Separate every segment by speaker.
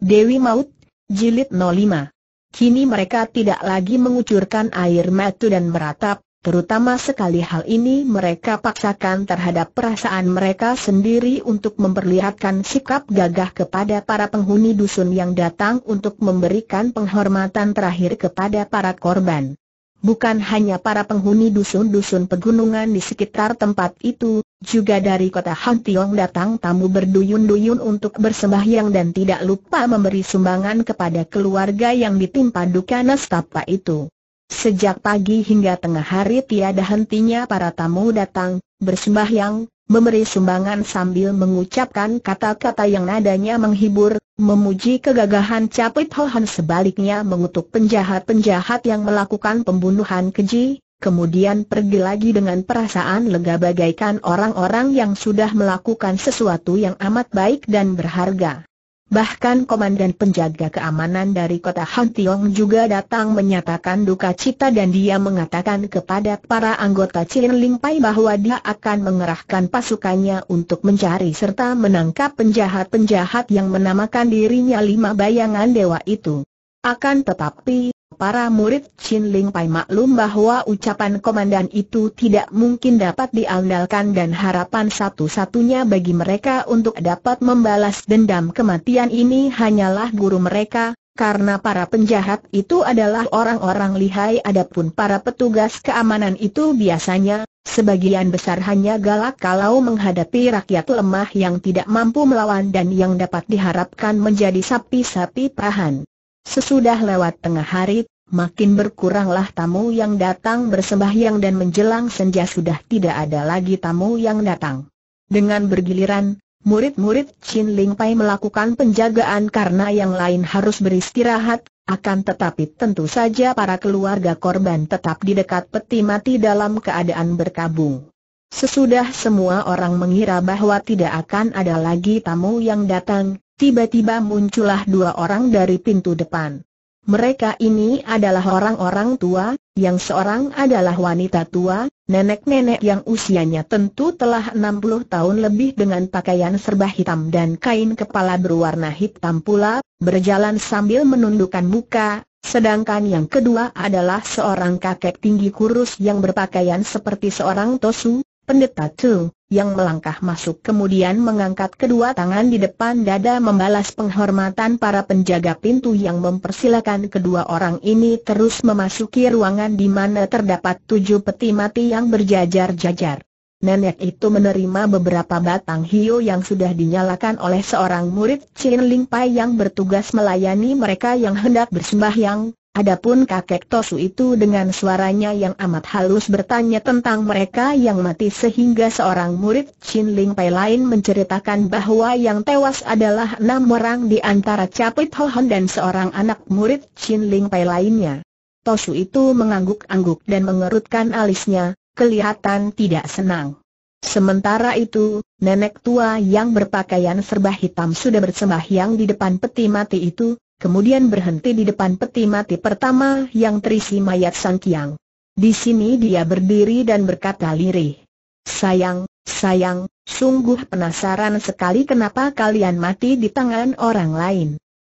Speaker 1: Dewi Maut, Jilid 05. Kini mereka tidak lagi mengucurkan air mata dan meratap, terutama sekali hal ini mereka paksakan terhadap perasaan mereka sendiri untuk memperlihatkan sikap gagah kepada para penghuni dusun yang datang untuk memberikan penghormatan terakhir kepada para korban. Bukan hanya para penghuni dusun-dusun pegunungan di sekitar tempat itu, juga dari kota Tiong datang tamu berduyun-duyun untuk bersembahyang dan tidak lupa memberi sumbangan kepada keluarga yang ditimpa duka nastapa itu. Sejak pagi hingga tengah hari tiada hentinya para tamu datang, bersembahyang, memberi sumbangan sambil mengucapkan kata-kata yang nadanya menghibur, memuji kegagahan Capit Hohan sebaliknya mengutuk penjahat-penjahat yang melakukan pembunuhan keji, kemudian pergi lagi dengan perasaan lega bagaikan orang-orang yang sudah melakukan sesuatu yang amat baik dan berharga. Bahkan komandan penjaga keamanan dari kota Tiong juga datang menyatakan duka cita dan dia mengatakan kepada para anggota Ling Pai bahwa dia akan mengerahkan pasukannya untuk mencari serta menangkap penjahat-penjahat yang menamakan dirinya lima bayangan dewa itu. Akan tetapi, para murid Chin Ling Pai maklum bahwa ucapan komandan itu tidak mungkin dapat diandalkan dan harapan satu-satunya bagi mereka untuk dapat membalas dendam kematian ini hanyalah guru mereka, karena para penjahat itu adalah orang-orang lihai adapun para petugas keamanan itu biasanya, sebagian besar hanya galak kalau menghadapi rakyat lemah yang tidak mampu melawan dan yang dapat diharapkan menjadi sapi-sapi pahan. Sesudah lewat tengah hari, makin berkuranglah tamu yang datang bersembahyang dan menjelang senja sudah tidak ada lagi tamu yang datang. Dengan bergiliran, murid-murid Chin Ling Pai melakukan penjagaan karena yang lain harus beristirahat, akan tetapi tentu saja para keluarga korban tetap di dekat peti mati dalam keadaan berkabung. Sesudah semua orang mengira bahwa tidak akan ada lagi tamu yang datang, tiba-tiba muncullah dua orang dari pintu depan. Mereka ini adalah orang-orang tua, yang seorang adalah wanita tua, nenek-nenek yang usianya tentu telah 60 tahun lebih dengan pakaian serba hitam dan kain kepala berwarna hitam pula, berjalan sambil menundukkan muka, sedangkan yang kedua adalah seorang kakek tinggi kurus yang berpakaian seperti seorang tosu, Pendeta Tu, yang melangkah masuk kemudian mengangkat kedua tangan di depan dada membalas penghormatan para penjaga pintu yang mempersilakan kedua orang ini terus memasuki ruangan di mana terdapat tujuh peti mati yang berjajar-jajar. Nenek itu menerima beberapa batang hio yang sudah dinyalakan oleh seorang murid Chin Ling Pai yang bertugas melayani mereka yang hendak bersembahyang, Adapun kakek Tosu itu dengan suaranya yang amat halus bertanya tentang mereka yang mati sehingga seorang murid Chin Ling Pai lain menceritakan bahwa yang tewas adalah enam orang di antara Capit Hon dan seorang anak murid Chin Ling Pai lainnya. Tosu itu mengangguk-angguk dan mengerutkan alisnya, kelihatan tidak senang. Sementara itu, nenek tua yang berpakaian serba hitam sudah bersembahyang di depan peti mati itu, kemudian berhenti di depan peti mati pertama yang terisi mayat Sang Kiang. Di sini dia berdiri dan berkata lirih. Sayang, sayang, sungguh penasaran sekali kenapa kalian mati di tangan orang lain.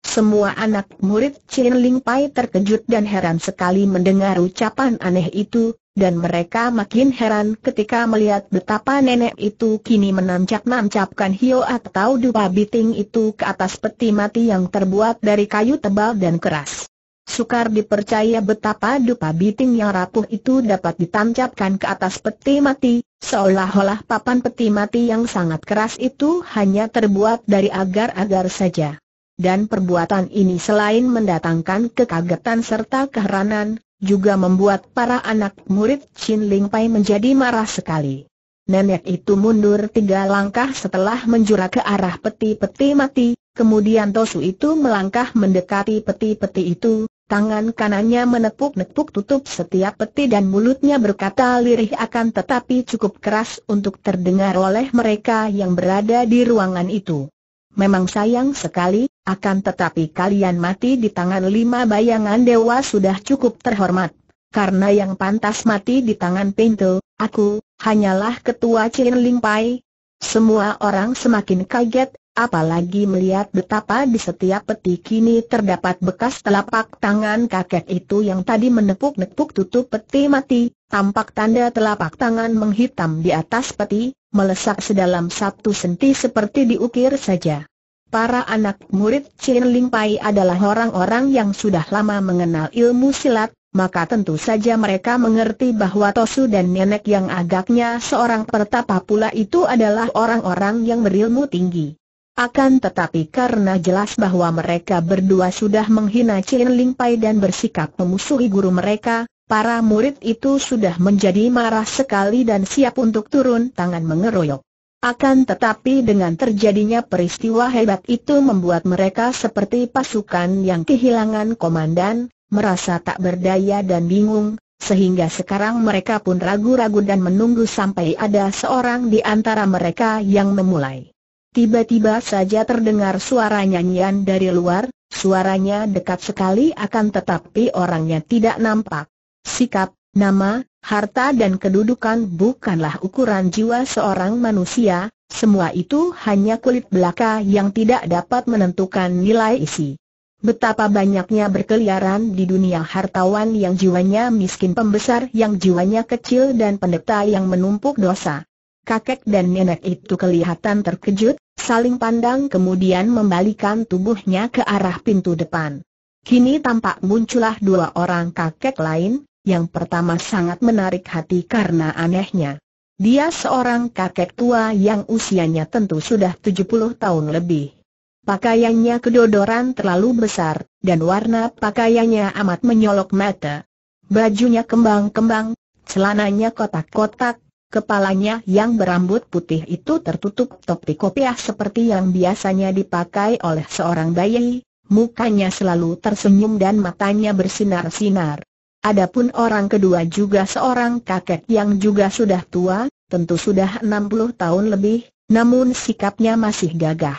Speaker 1: Semua anak murid Chin Ling Pai terkejut dan heran sekali mendengar ucapan aneh itu, dan mereka makin heran ketika melihat betapa nenek itu kini menancap-nancapkan hio atau dupa biting itu ke atas peti mati yang terbuat dari kayu tebal dan keras. Sukar dipercaya betapa dupa biting yang rapuh itu dapat ditancapkan ke atas peti mati, seolah-olah papan peti mati yang sangat keras itu hanya terbuat dari agar-agar saja. Dan perbuatan ini selain mendatangkan kekagetan serta keheranan, juga membuat para anak murid Chin Ling Pai menjadi marah sekali. Nenek itu mundur tiga langkah setelah menjura ke arah peti-peti mati, kemudian Tosu itu melangkah mendekati peti-peti itu, tangan kanannya menepuk-nepuk tutup setiap peti dan mulutnya berkata lirih akan tetapi cukup keras untuk terdengar oleh mereka yang berada di ruangan itu. Memang sayang sekali, akan tetapi kalian mati di tangan lima bayangan dewa sudah cukup terhormat. Karena yang pantas mati di tangan pintu, aku, hanyalah ketua Chin Ling Pai. Semua orang semakin kaget, Apalagi melihat betapa di setiap peti kini terdapat bekas telapak tangan kakek itu yang tadi menepuk-nepuk tutup peti mati, tampak tanda telapak tangan menghitam di atas peti, melesak sedalam satu senti seperti diukir saja. Para anak murid Chin Ling Pai adalah orang-orang yang sudah lama mengenal ilmu silat, maka tentu saja mereka mengerti bahwa Tosu dan nenek yang agaknya seorang pertapa pula itu adalah orang-orang yang berilmu tinggi. Akan tetapi karena jelas bahwa mereka berdua sudah menghina Chin Ling Pai dan bersikap memusuhi guru mereka, para murid itu sudah menjadi marah sekali dan siap untuk turun tangan mengeroyok. Akan tetapi dengan terjadinya peristiwa hebat itu membuat mereka seperti pasukan yang kehilangan komandan, merasa tak berdaya dan bingung, sehingga sekarang mereka pun ragu-ragu dan menunggu sampai ada seorang di antara mereka yang memulai. Tiba-tiba saja terdengar suara nyanyian dari luar, suaranya dekat sekali akan tetapi orangnya tidak nampak. Sikap, nama, harta dan kedudukan bukanlah ukuran jiwa seorang manusia, semua itu hanya kulit belaka yang tidak dapat menentukan nilai isi. Betapa banyaknya berkeliaran di dunia hartawan yang jiwanya miskin pembesar yang jiwanya kecil dan pendeta yang menumpuk dosa. Kakek dan nenek itu kelihatan terkejut, saling pandang kemudian membalikan tubuhnya ke arah pintu depan. Kini tampak muncullah dua orang kakek lain, yang pertama sangat menarik hati karena anehnya. Dia seorang kakek tua yang usianya tentu sudah 70 tahun lebih. Pakaiannya kedodoran terlalu besar, dan warna pakaiannya amat menyolok mata. Bajunya kembang-kembang, celananya kotak-kotak, Kepalanya yang berambut putih itu tertutup topi kopiah seperti yang biasanya dipakai oleh seorang bayi, mukanya selalu tersenyum dan matanya bersinar-sinar. Adapun orang kedua juga seorang kakek yang juga sudah tua, tentu sudah 60 tahun lebih, namun sikapnya masih gagah.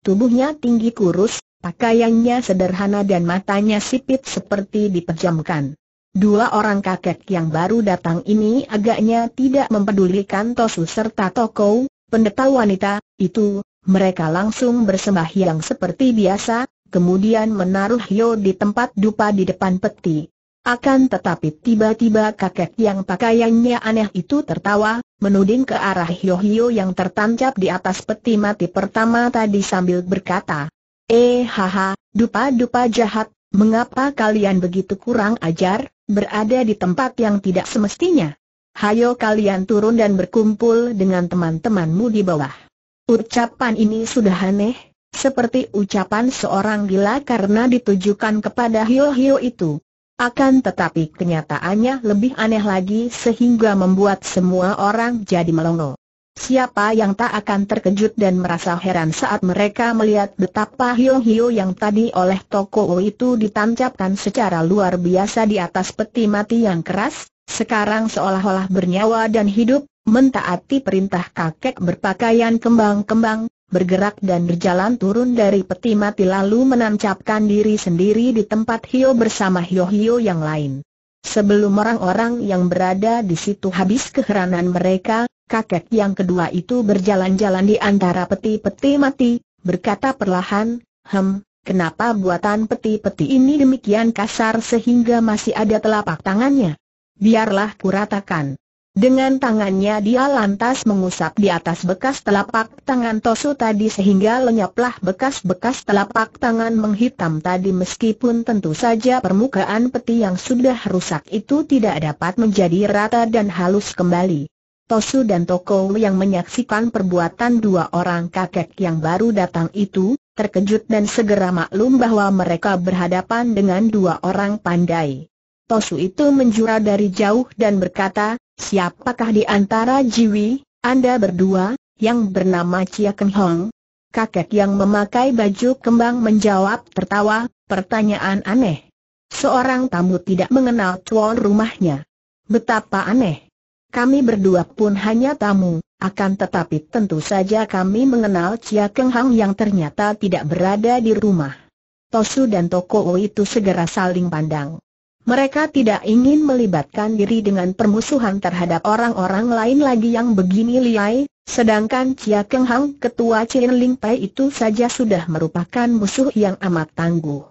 Speaker 1: Tubuhnya tinggi kurus, pakaiannya sederhana dan matanya sipit seperti dipejamkan. Dua orang kakek yang baru datang ini agaknya tidak mempedulikan Tosu serta Toko, pendeta wanita, itu, mereka langsung bersembahyang seperti biasa, kemudian menaruh Hyo di tempat dupa di depan peti. Akan tetapi tiba-tiba kakek yang pakaiannya aneh itu tertawa, menuding ke arah Hyo-Hyo yang tertancap di atas peti mati pertama tadi sambil berkata, Eh haha, dupa-dupa jahat, Mengapa kalian begitu kurang ajar, berada di tempat yang tidak semestinya? Hayo kalian turun dan berkumpul dengan teman-temanmu di bawah. Ucapan ini sudah aneh, seperti ucapan seorang gila karena ditujukan kepada Hio-Hio itu. Akan tetapi kenyataannya lebih aneh lagi sehingga membuat semua orang jadi melongo. Siapa yang tak akan terkejut dan merasa heran saat mereka melihat betapa hiu-hiu yang tadi oleh Toko O itu ditancapkan secara luar biasa di atas peti mati yang keras, sekarang seolah-olah bernyawa dan hidup, mentaati perintah kakek berpakaian kembang-kembang, bergerak dan berjalan turun dari peti mati lalu menancapkan diri sendiri di tempat hiu bersama hiu-hiu yang lain. Sebelum orang-orang yang berada di situ habis keheranan mereka, kakek yang kedua itu berjalan-jalan di antara peti-peti mati, berkata perlahan, Hem, kenapa buatan peti-peti ini demikian kasar sehingga masih ada telapak tangannya? Biarlah kuratakan. Dengan tangannya dia lantas mengusap di atas bekas telapak tangan Tosu tadi sehingga lenyaplah bekas-bekas telapak tangan menghitam tadi meskipun tentu saja permukaan peti yang sudah rusak itu tidak dapat menjadi rata dan halus kembali. Tosu dan Toko yang menyaksikan perbuatan dua orang kakek yang baru datang itu, terkejut dan segera maklum bahwa mereka berhadapan dengan dua orang pandai. Tosu itu menjura dari jauh dan berkata, Siapakah di antara Jiwi, Anda berdua, yang bernama Chia Keng Hong? Kakek yang memakai baju kembang menjawab tertawa, pertanyaan aneh. Seorang tamu tidak mengenal tuan rumahnya. Betapa aneh. Kami berdua pun hanya tamu, akan tetapi tentu saja kami mengenal Chia Keng Hong yang ternyata tidak berada di rumah. Tosu dan Toko itu segera saling pandang. Mereka tidak ingin melibatkan diri dengan permusuhan terhadap orang-orang lain lagi yang begini liai, sedangkan Chia Keng Hang ketua Chin Ling Pai itu saja sudah merupakan musuh yang amat tangguh.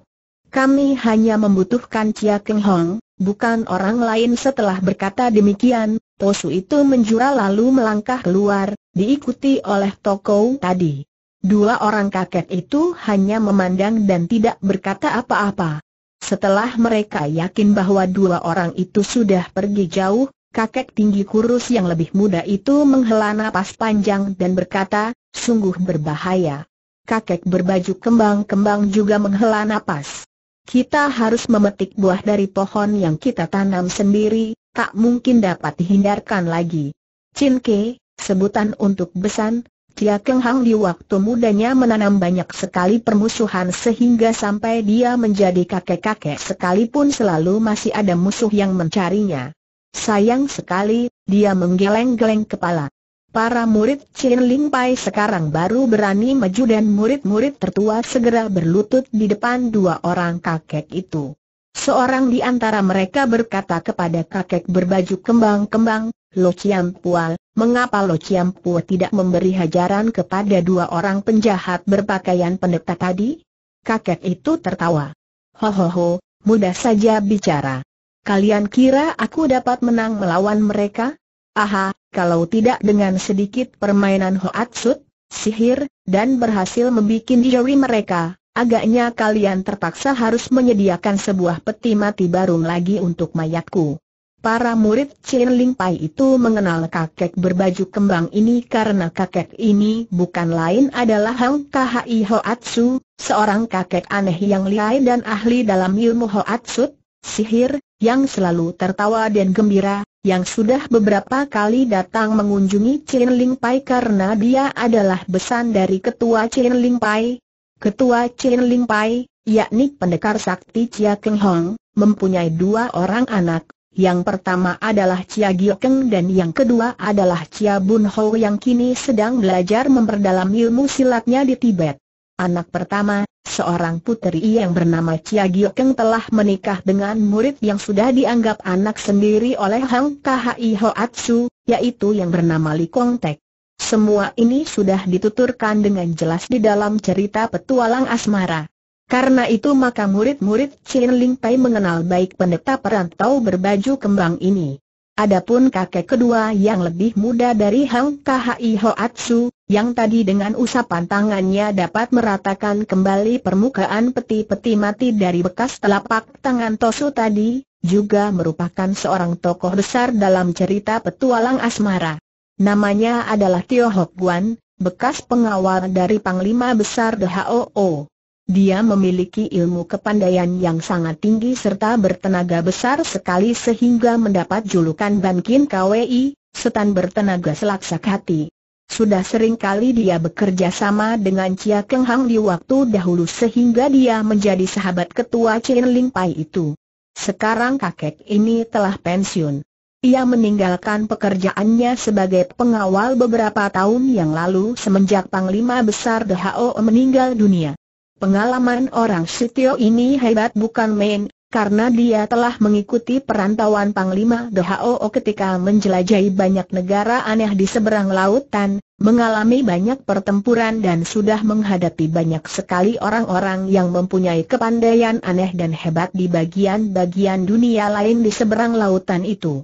Speaker 1: Kami hanya membutuhkan Chia Keng Hong, bukan orang lain setelah berkata demikian, Tosu itu menjura lalu melangkah keluar, diikuti oleh Toko tadi. Dua orang kakek itu hanya memandang dan tidak berkata apa-apa. Setelah mereka yakin bahwa dua orang itu sudah pergi jauh, kakek tinggi kurus yang lebih muda itu menghela napas panjang dan berkata, sungguh berbahaya. Kakek berbaju kembang-kembang juga menghela napas. Kita harus memetik buah dari pohon yang kita tanam sendiri, tak mungkin dapat dihindarkan lagi. Cinke, sebutan untuk besan, Tia Keng Hang di waktu mudanya menanam banyak sekali permusuhan sehingga sampai dia menjadi kakek-kakek sekalipun selalu masih ada musuh yang mencarinya. Sayang sekali, dia menggeleng-geleng kepala. Para murid Chin Ling Pai sekarang baru berani maju dan murid-murid tertua segera berlutut di depan dua orang kakek itu. Seorang di antara mereka berkata kepada kakek berbaju kembang-kembang, Lo Chiam Pual, mengapa Lo Chiam Pual tidak memberi hajaran kepada dua orang penjahat berpakaian pendeta tadi? Kakek itu tertawa. ho ho ho, mudah saja bicara. Kalian kira aku dapat menang melawan mereka? Aha, kalau tidak dengan sedikit permainan hoatsut, sihir, dan berhasil membuat diri mereka, Agaknya kalian terpaksa harus menyediakan sebuah peti mati baru lagi untuk mayatku. Para murid Chin Ling Pai itu mengenal kakek berbaju kembang ini karena kakek ini bukan lain adalah Hang Kahai Hoatsu, seorang kakek aneh yang lihai dan ahli dalam ilmu Hoatsu, sihir, yang selalu tertawa dan gembira, yang sudah beberapa kali datang mengunjungi Chin Ling Pai karena dia adalah besan dari ketua Chin Ling Pai, Ketua Chin Ling Pai, yakni pendekar sakti Chia Keng Hong, mempunyai dua orang anak, yang pertama adalah Chia Gio Keng dan yang kedua adalah Chia Bun Ho yang kini sedang belajar memperdalam ilmu silatnya di Tibet. Anak pertama, seorang putri yang bernama Chia Gio Keng telah menikah dengan murid yang sudah dianggap anak sendiri oleh Hang Iho Atsu, yaitu yang bernama Li Kong Tek. Semua ini sudah dituturkan dengan jelas di dalam cerita petualang asmara. Karena itu maka murid-murid Chin Ling Pai mengenal baik pendeta perantau berbaju kembang ini. Adapun kakek kedua yang lebih muda dari Hang Khai Hoatsu, yang tadi dengan usapan tangannya dapat meratakan kembali permukaan peti-peti mati dari bekas telapak tangan Tosu tadi, juga merupakan seorang tokoh besar dalam cerita petualang asmara. Namanya adalah Tio Hok Guan, bekas pengawal dari Panglima Besar DHOO. Dia memiliki ilmu kepandaian yang sangat tinggi serta bertenaga besar sekali sehingga mendapat julukan Bankin KWI, setan bertenaga selaksak hati. Sudah sering kali dia bekerja sama dengan Chia Keng Hang di waktu dahulu sehingga dia menjadi sahabat ketua Chen Ling Pai itu. Sekarang kakek ini telah pensiun. Ia meninggalkan pekerjaannya sebagai pengawal beberapa tahun yang lalu semenjak Panglima Besar DHO meninggal dunia. Pengalaman orang Sitio ini hebat bukan main, karena dia telah mengikuti perantauan Panglima DHO ketika menjelajahi banyak negara aneh di seberang lautan, mengalami banyak pertempuran dan sudah menghadapi banyak sekali orang-orang yang mempunyai kepandaian aneh dan hebat di bagian-bagian dunia lain di seberang lautan itu.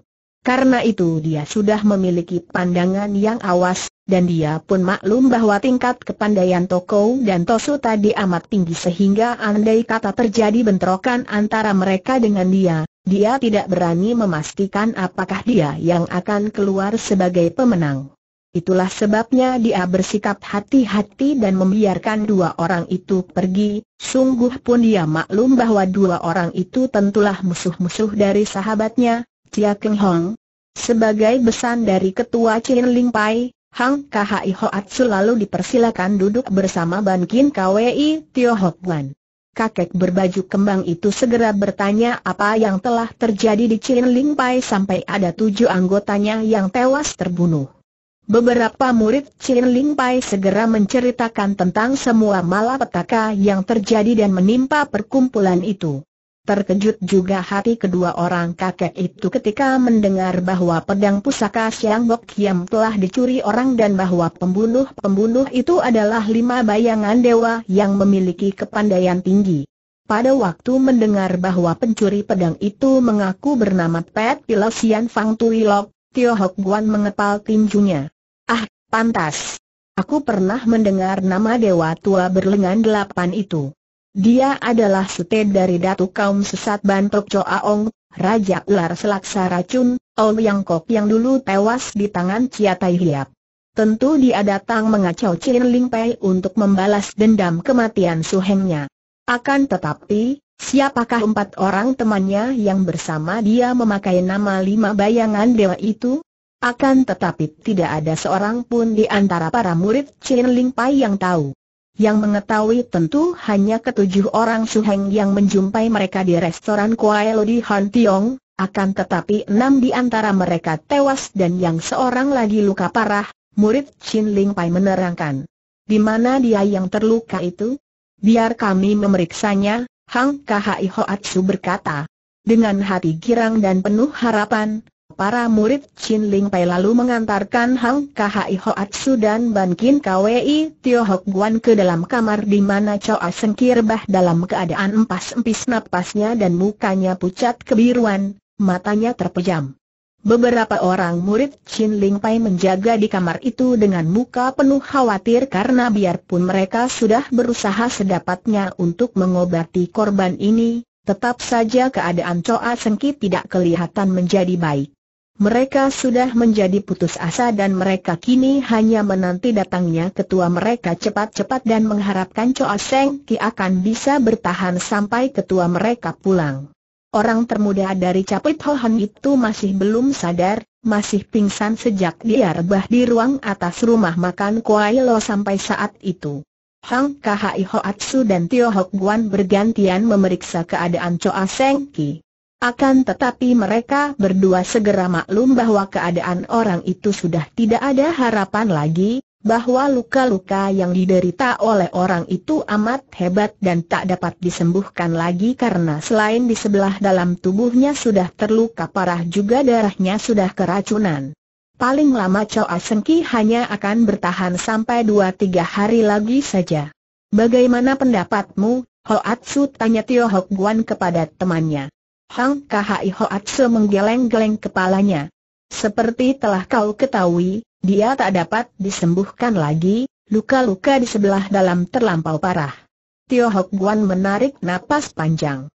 Speaker 1: Karena itu dia sudah memiliki pandangan yang awas, dan dia pun maklum bahwa tingkat kepandaian Toko dan Tosu tadi amat tinggi sehingga andai kata terjadi bentrokan antara mereka dengan dia, dia tidak berani memastikan apakah dia yang akan keluar sebagai pemenang. Itulah sebabnya dia bersikap hati-hati dan membiarkan dua orang itu pergi, sungguh pun dia maklum bahwa dua orang itu tentulah musuh-musuh dari sahabatnya, Chia Keng Hong. Sebagai besan dari ketua Chin Ling Pai, Hang Kahai Hoat selalu dipersilakan duduk bersama Ban Kin Kwei Tio Hok Wan. Kakek berbaju kembang itu segera bertanya apa yang telah terjadi di Chin Ling Pai sampai ada tujuh anggotanya yang tewas terbunuh. Beberapa murid Chin Ling Pai segera menceritakan tentang semua malapetaka yang terjadi dan menimpa perkumpulan itu. Terkejut juga hati kedua orang kakek itu ketika mendengar bahwa pedang pusaka Siang Bok Kiam telah dicuri orang dan bahwa pembunuh-pembunuh itu adalah lima bayangan dewa yang memiliki kepandaian tinggi. Pada waktu mendengar bahwa pencuri pedang itu mengaku bernama Pet Sian Fang Tui Lok, Tio Hok Guan mengepal tinjunya. Ah, pantas. Aku pernah mendengar nama dewa tua berlengan delapan itu. Dia adalah sute dari datu kaum sesat Bantok Tok Ong, Raja Ular Selaksa Racun, yang Kok yang dulu tewas di tangan Chia Tai Hiap. Tentu dia datang mengacau Chin Ling Pei untuk membalas dendam kematian suhengnya. Akan tetapi, siapakah empat orang temannya yang bersama dia memakai nama lima bayangan dewa itu? Akan tetapi tidak ada seorang pun di antara para murid Chin Ling Pai yang tahu. Yang mengetahui tentu hanya ketujuh orang suheng yang menjumpai mereka di restoran Kuai Lodi di Han Tiong, akan tetapi enam di antara mereka tewas dan yang seorang lagi luka parah, murid Chin Ling Pai menerangkan. Di mana dia yang terluka itu? Biar kami memeriksanya, Hang Khai Hoatsu berkata. Dengan hati girang dan penuh harapan, para murid Chin Ling Pai lalu mengantarkan Hang Kai Hoatsu dan Ban Kin Kwei Tio Hok Guan ke dalam kamar di mana Choa Sengkir Bah dalam keadaan empas-empis napasnya dan mukanya pucat kebiruan, matanya terpejam. Beberapa orang murid Chin Ling Pai menjaga di kamar itu dengan muka penuh khawatir karena biarpun mereka sudah berusaha sedapatnya untuk mengobati korban ini, Tetap saja keadaan Choa Sengki tidak kelihatan menjadi baik. Mereka sudah menjadi putus asa dan mereka kini hanya menanti datangnya ketua mereka cepat-cepat dan mengharapkan Choa Seng Ki akan bisa bertahan sampai ketua mereka pulang. Orang termuda dari Capit Han itu masih belum sadar, masih pingsan sejak dia rebah di ruang atas rumah makan Kuai Lo sampai saat itu. Hang Ho Atsu dan Tio Hok Guan bergantian memeriksa keadaan Choa Seng Ki. Akan tetapi mereka berdua segera maklum bahwa keadaan orang itu sudah tidak ada harapan lagi, bahwa luka-luka yang diderita oleh orang itu amat hebat dan tak dapat disembuhkan lagi karena selain di sebelah dalam tubuhnya sudah terluka parah juga darahnya sudah keracunan. Paling lama Chow Asengki hanya akan bertahan sampai 2-3 hari lagi saja. Bagaimana pendapatmu, Hoatsu tanya Tio Hok Guan kepada temannya. Hang Kahai Hoatse menggeleng-geleng kepalanya. Seperti telah kau ketahui, dia tak dapat disembuhkan lagi, luka-luka di sebelah dalam terlampau parah. Tio Hok Guan menarik napas panjang.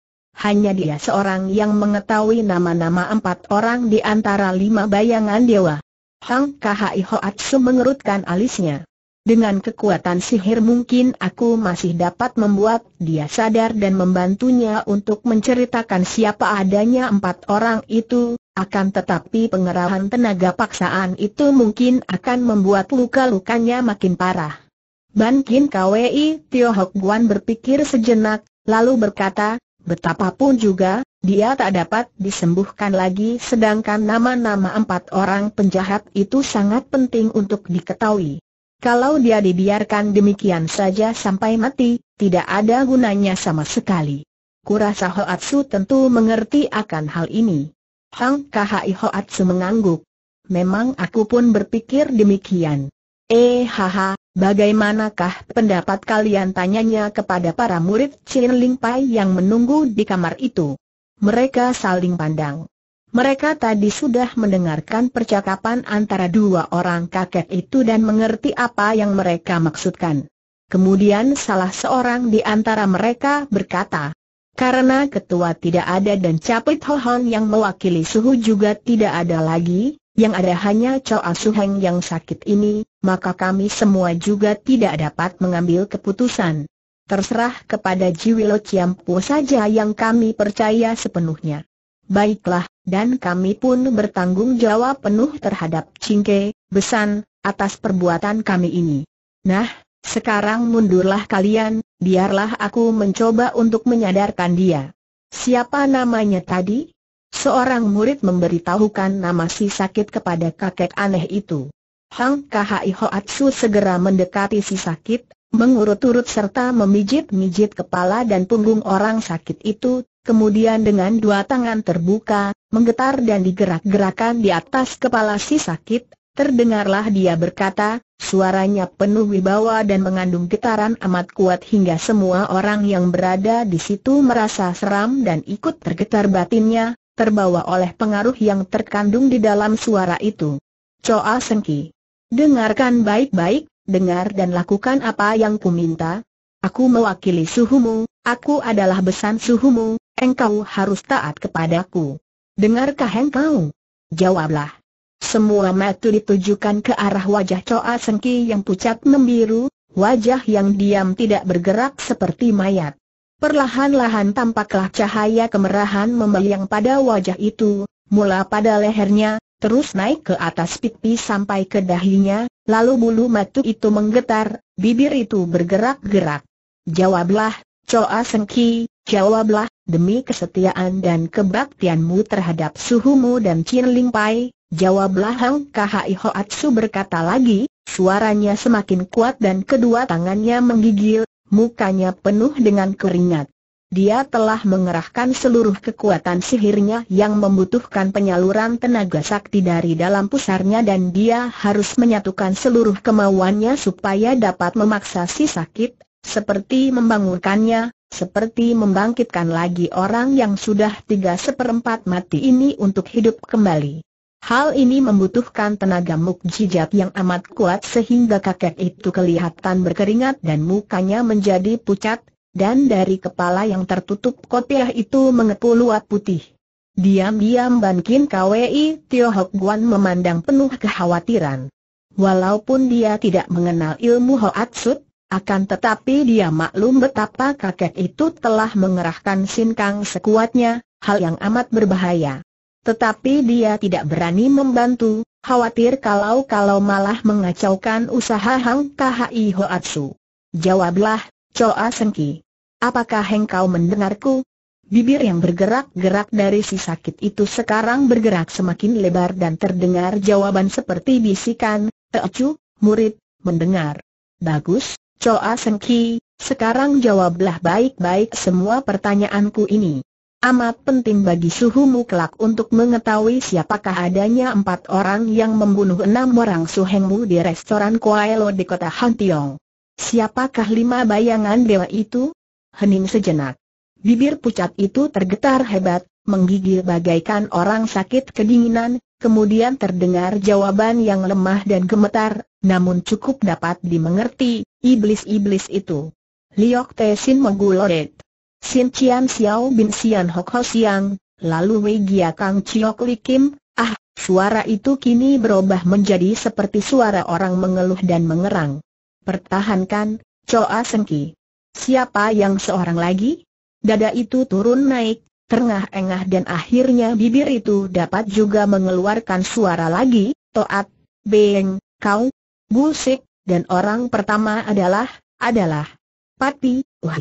Speaker 1: Hanya dia seorang yang mengetahui nama-nama empat orang di antara lima bayangan dewa. Hang Kahai Hoatse mengerutkan alisnya. Dengan kekuatan sihir mungkin aku masih dapat membuat dia sadar dan membantunya untuk menceritakan siapa adanya empat orang itu, akan tetapi pengerahan tenaga paksaan itu mungkin akan membuat luka-lukanya makin parah. Ban Kin Kwei Tio Hok Guan berpikir sejenak, lalu berkata, betapapun juga, dia tak dapat disembuhkan lagi sedangkan nama-nama empat orang penjahat itu sangat penting untuk diketahui. Kalau dia dibiarkan demikian saja sampai mati, tidak ada gunanya sama sekali. Kurasa Hoatsu tentu mengerti akan hal ini. Hang Khai Hoatsu mengangguk. Memang aku pun berpikir demikian. Eh haha, bagaimanakah pendapat kalian tanyanya kepada para murid Chin Ling Pai yang menunggu di kamar itu. Mereka saling pandang. Mereka tadi sudah mendengarkan percakapan antara dua orang kakek itu dan mengerti apa yang mereka maksudkan. Kemudian salah seorang di antara mereka berkata, karena ketua tidak ada dan Capit Hohon yang mewakili suhu juga tidak ada lagi, yang ada hanya Choa Suheng yang sakit ini, maka kami semua juga tidak dapat mengambil keputusan. Terserah kepada Jiwilo Ciampu saja yang kami percaya sepenuhnya. Baiklah, dan kami pun bertanggung jawab penuh terhadap Cingke, Besan, atas perbuatan kami ini. Nah, sekarang mundurlah kalian, biarlah aku mencoba untuk menyadarkan dia. Siapa namanya tadi? Seorang murid memberitahukan nama si sakit kepada kakek aneh itu. Hang Kahai Hoatsu segera mendekati si sakit, mengurut-urut serta memijit-mijit kepala dan punggung orang sakit itu, kemudian dengan dua tangan terbuka, menggetar dan digerak-gerakan di atas kepala si sakit, terdengarlah dia berkata, suaranya penuh wibawa dan mengandung getaran amat kuat hingga semua orang yang berada di situ merasa seram dan ikut tergetar batinnya, terbawa oleh pengaruh yang terkandung di dalam suara itu. Choa Sengki, dengarkan baik-baik, dengar dan lakukan apa yang ku minta. Aku mewakili suhumu, aku adalah besan suhumu, engkau harus taat kepadaku. Dengarkah engkau? Jawablah. Semua mata ditujukan ke arah wajah Choa Sengki yang pucat membiru, wajah yang diam tidak bergerak seperti mayat. Perlahan-lahan tampaklah cahaya kemerahan membayang pada wajah itu, mula pada lehernya, terus naik ke atas pipi sampai ke dahinya, lalu bulu mata itu menggetar, bibir itu bergerak-gerak. Jawablah, Choa Sengki, jawablah, demi kesetiaan dan kebaktianmu terhadap suhumu dan Chin Ling Pai, jawablah Hang Kahai Hoatsu berkata lagi, suaranya semakin kuat dan kedua tangannya menggigil, mukanya penuh dengan keringat. Dia telah mengerahkan seluruh kekuatan sihirnya yang membutuhkan penyaluran tenaga sakti dari dalam pusarnya dan dia harus menyatukan seluruh kemauannya supaya dapat memaksa si sakit seperti membangunkannya, seperti membangkitkan lagi orang yang sudah tiga seperempat mati ini untuk hidup kembali. Hal ini membutuhkan tenaga mukjizat yang amat kuat sehingga kakek itu kelihatan berkeringat dan mukanya menjadi pucat, dan dari kepala yang tertutup kotiah itu mengepul luat putih. Diam-diam Ban Kin Kwei Tio Hok Guan memandang penuh kekhawatiran. Walaupun dia tidak mengenal ilmu Hoatsut, akan tetapi dia maklum betapa kakek itu telah mengerahkan sinkang sekuatnya, hal yang amat berbahaya. Tetapi dia tidak berani membantu, khawatir kalau-kalau malah mengacaukan usaha Hang KHI Hoatsu. Jawablah, Choa Sengki. Apakah engkau mendengarku? Bibir yang bergerak-gerak dari si sakit itu sekarang bergerak semakin lebar dan terdengar jawaban seperti bisikan, Teocu, murid, mendengar. Bagus, Choa Sengki, sekarang jawablah baik-baik semua pertanyaanku ini. Amat penting bagi suhumu kelak untuk mengetahui siapakah adanya empat orang yang membunuh enam orang suhengmu di restoran Kuailo di kota Hantiong. Siapakah lima bayangan dewa itu? Hening sejenak. Bibir pucat itu tergetar hebat, menggigil bagaikan orang sakit kedinginan, kemudian terdengar jawaban yang lemah dan gemetar, namun cukup dapat dimengerti, Iblis-iblis itu. Liok Te Sin Mengguloret. Sin Cian Xiao Bin Sian Hok Ho Siang, lalu Wei Gia Kang Chiok Li Kim, ah, suara itu kini berubah menjadi seperti suara orang mengeluh dan mengerang. Pertahankan, Choa Ki. Siapa yang seorang lagi? Dada itu turun naik, terengah-engah dan akhirnya bibir itu dapat juga mengeluarkan suara lagi, Toat, Beng, kau, Busik, dan orang pertama adalah, adalah Pati, wah.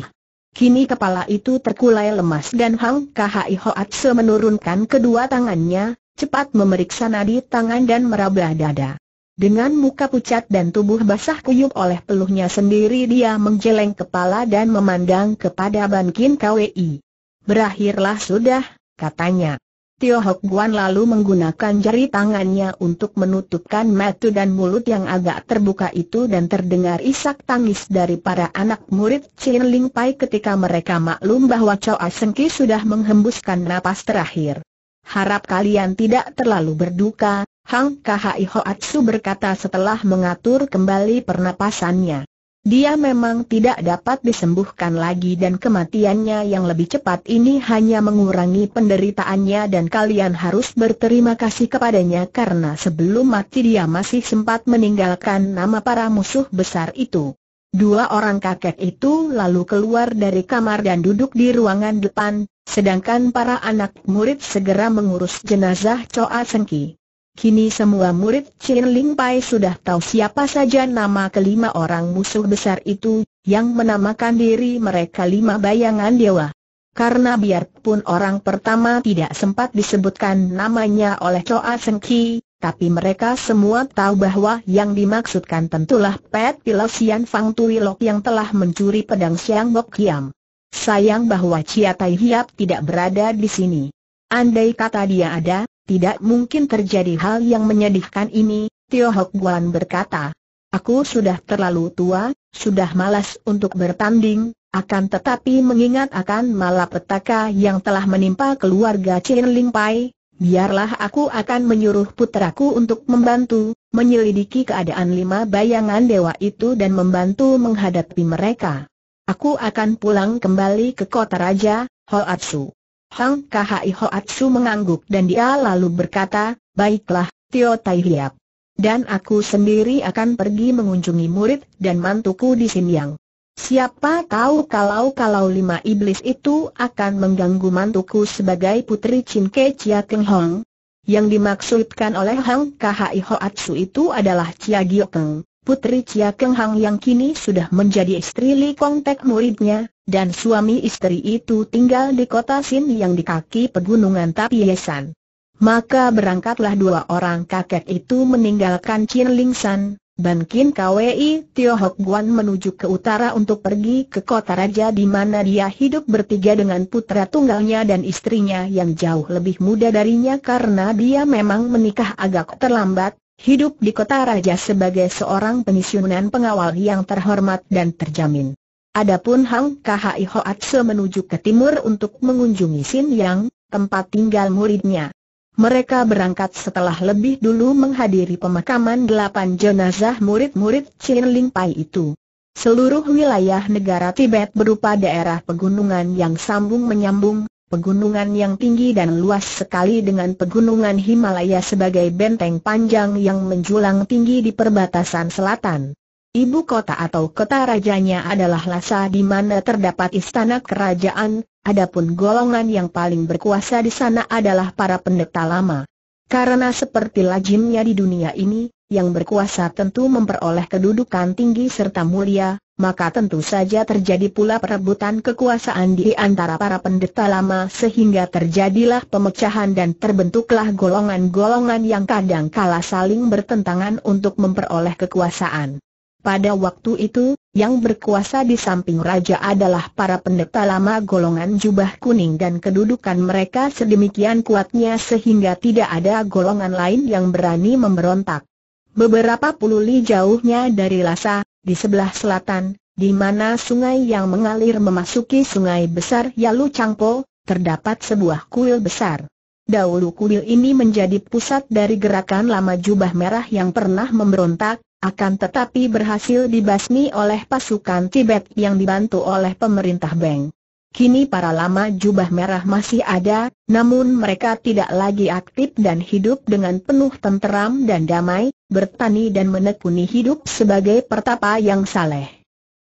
Speaker 1: Kini kepala itu terkulai lemas dan Hang Kahai Hoatse menurunkan kedua tangannya, cepat memeriksa nadi tangan dan meraba dada. Dengan muka pucat dan tubuh basah kuyup oleh peluhnya sendiri dia menggeleng kepala dan memandang kepada Ban Kin Kwi. Berakhirlah sudah, katanya. Tio Hok Guan lalu menggunakan jari tangannya untuk menutupkan mata dan mulut yang agak terbuka itu dan terdengar isak tangis dari para anak murid Chin Ling Pai ketika mereka maklum bahwa Choa Ki sudah menghembuskan napas terakhir. Harap kalian tidak terlalu berduka, Hang Khai Su berkata setelah mengatur kembali pernapasannya. Dia memang tidak dapat disembuhkan lagi dan kematiannya yang lebih cepat ini hanya mengurangi penderitaannya dan kalian harus berterima kasih kepadanya karena sebelum mati dia masih sempat meninggalkan nama para musuh besar itu. Dua orang kakek itu lalu keluar dari kamar dan duduk di ruangan depan, sedangkan para anak murid segera mengurus jenazah Choa Sengki. Kini semua murid Chin Ling Pai sudah tahu siapa saja nama kelima orang musuh besar itu, yang menamakan diri mereka lima bayangan dewa. Karena biarpun orang pertama tidak sempat disebutkan namanya oleh Choa Seng Ki, tapi mereka semua tahu bahwa yang dimaksudkan tentulah Pet Pilosian Fang Tui Lok yang telah mencuri pedang Siang Bok Kiam. Sayang bahwa Chia Tai Hiap tidak berada di sini. Andai kata dia ada, tidak mungkin terjadi hal yang menyedihkan ini, Tio Hok Guan berkata. Aku sudah terlalu tua, sudah malas untuk bertanding, akan tetapi mengingat akan malapetaka yang telah menimpa keluarga Chen Ling Pai, biarlah aku akan menyuruh puteraku untuk membantu, menyelidiki keadaan lima bayangan dewa itu dan membantu menghadapi mereka. Aku akan pulang kembali ke kota raja, Hoatsu. Hang Kahai Hoatsu mengangguk dan dia lalu berkata, baiklah, Tio Tai Hiap. Dan aku sendiri akan pergi mengunjungi murid dan mantuku di Sinyang. Siapa tahu kalau-kalau lima iblis itu akan mengganggu mantuku sebagai putri Chin Ke Chia Keng Hong. Yang dimaksudkan oleh Hang Kahai Hoatsu itu adalah Chia Gio Keng, putri Chia Keng Hong yang kini sudah menjadi istri Li Kong Tek muridnya, dan suami istri itu tinggal di kota Sin yang di kaki pegunungan Tapiesan. Maka berangkatlah dua orang kakek itu meninggalkan Chin Ling San, Ban Kin Kwei Tio Hok Guan menuju ke utara untuk pergi ke kota raja di mana dia hidup bertiga dengan putra tunggalnya dan istrinya yang jauh lebih muda darinya karena dia memang menikah agak terlambat, hidup di kota raja sebagai seorang pensiunan pengawal yang terhormat dan terjamin. Adapun Hang Khai Hoatse menuju ke timur untuk mengunjungi Sin Yang, tempat tinggal muridnya. Mereka berangkat setelah lebih dulu menghadiri pemakaman delapan jenazah murid-murid Chin Ling Pai itu. Seluruh wilayah negara Tibet berupa daerah pegunungan yang sambung menyambung, pegunungan yang tinggi dan luas sekali dengan pegunungan Himalaya sebagai benteng panjang yang menjulang tinggi di perbatasan selatan. Ibu kota atau kota rajanya adalah Lhasa di mana terdapat istana kerajaan, adapun golongan yang paling berkuasa di sana adalah para pendeta lama. Karena seperti lazimnya di dunia ini, yang berkuasa tentu memperoleh kedudukan tinggi serta mulia, maka tentu saja terjadi pula perebutan kekuasaan di antara para pendeta lama sehingga terjadilah pemecahan dan terbentuklah golongan-golongan yang kadang kala saling bertentangan untuk memperoleh kekuasaan. Pada waktu itu, yang berkuasa di samping raja adalah para pendeta lama golongan jubah kuning dan kedudukan mereka sedemikian kuatnya sehingga tidak ada golongan lain yang berani memberontak. Beberapa puluh li jauhnya dari Lhasa, di sebelah selatan, di mana sungai yang mengalir memasuki sungai besar Yalu Changpo, terdapat sebuah kuil besar. Dahulu kuil ini menjadi pusat dari gerakan lama jubah merah yang pernah memberontak, akan tetapi berhasil dibasmi oleh pasukan Tibet yang dibantu oleh pemerintah Beng. Kini para lama jubah merah masih ada, namun mereka tidak lagi aktif dan hidup dengan penuh tenteram dan damai, bertani dan menekuni hidup sebagai pertapa yang saleh.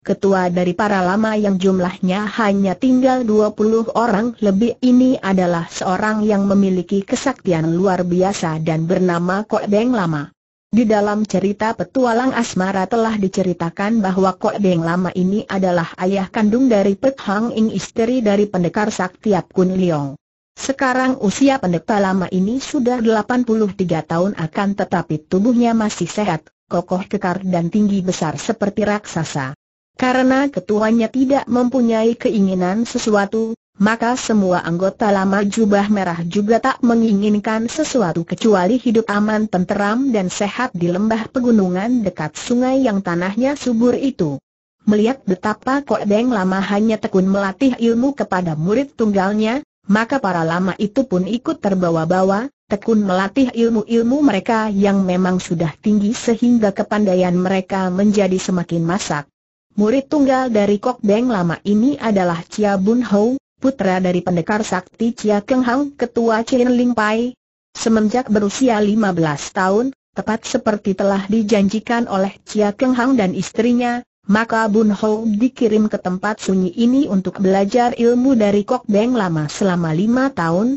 Speaker 1: Ketua dari para lama yang jumlahnya hanya tinggal 20 orang lebih ini adalah seorang yang memiliki kesaktian luar biasa dan bernama Kok Beng Lama. Di dalam cerita petualang asmara telah diceritakan bahwa Kok Beng lama ini adalah ayah kandung dari Pet Hang Ing istri dari pendekar sakti Ap Kun Leong. Sekarang usia pendekta lama ini sudah 83 tahun akan tetapi tubuhnya masih sehat, kokoh kekar dan tinggi besar seperti raksasa. Karena ketuanya tidak mempunyai keinginan sesuatu, maka semua anggota lama jubah merah juga tak menginginkan sesuatu kecuali hidup aman tenteram dan sehat di lembah pegunungan dekat sungai yang tanahnya subur itu. Melihat betapa Kok Deng lama hanya tekun melatih ilmu kepada murid tunggalnya, maka para lama itu pun ikut terbawa-bawa, tekun melatih ilmu-ilmu mereka yang memang sudah tinggi sehingga kepandaian mereka menjadi semakin masak. Murid tunggal dari Kok Deng lama ini adalah Chia Bun Hou, putra dari pendekar sakti Chia Keng Hang, ketua Chin Ling Pai. Semenjak berusia 15 tahun, tepat seperti telah dijanjikan oleh Chia Keng Hang dan istrinya, maka Bun Ho dikirim ke tempat sunyi ini untuk belajar ilmu dari Kok Beng lama selama 5 tahun.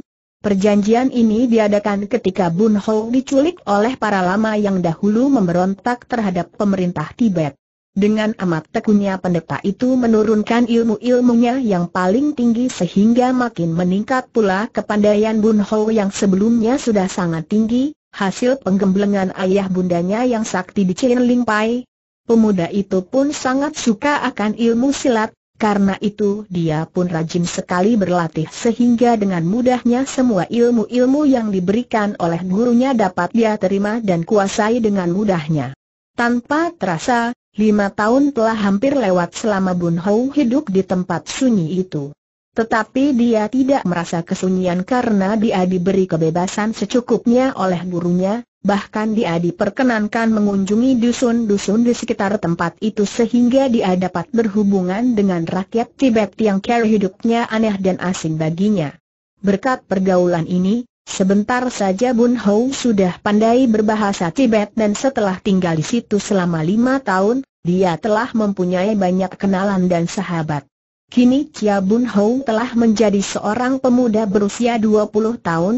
Speaker 1: Perjanjian ini diadakan ketika Bun Ho diculik oleh para lama yang dahulu memberontak terhadap pemerintah Tibet. Dengan amat tekunnya pendeta itu menurunkan ilmu-ilmunya yang paling tinggi sehingga makin meningkat pula kepandaian Bun Ho yang sebelumnya sudah sangat tinggi, hasil penggemblengan ayah bundanya yang sakti di Cien Ling Pai. Pemuda itu pun sangat suka akan ilmu silat, karena itu dia pun rajin sekali berlatih sehingga dengan mudahnya semua ilmu-ilmu yang diberikan oleh gurunya dapat dia terima dan kuasai dengan mudahnya. Tanpa terasa, Lima tahun telah hampir lewat selama Bun Hou hidup di tempat sunyi itu. Tetapi dia tidak merasa kesunyian karena dia diberi kebebasan secukupnya oleh gurunya, bahkan dia diperkenankan mengunjungi dusun-dusun di sekitar tempat itu sehingga dia dapat berhubungan dengan rakyat Tibet yang cara hidupnya aneh dan asing baginya. Berkat pergaulan ini, Sebentar saja Bun Hou sudah pandai berbahasa Tibet dan setelah tinggal di situ selama lima tahun, dia telah mempunyai banyak kenalan dan sahabat. Kini Chia Bun Hou telah menjadi seorang pemuda berusia 20 tahun,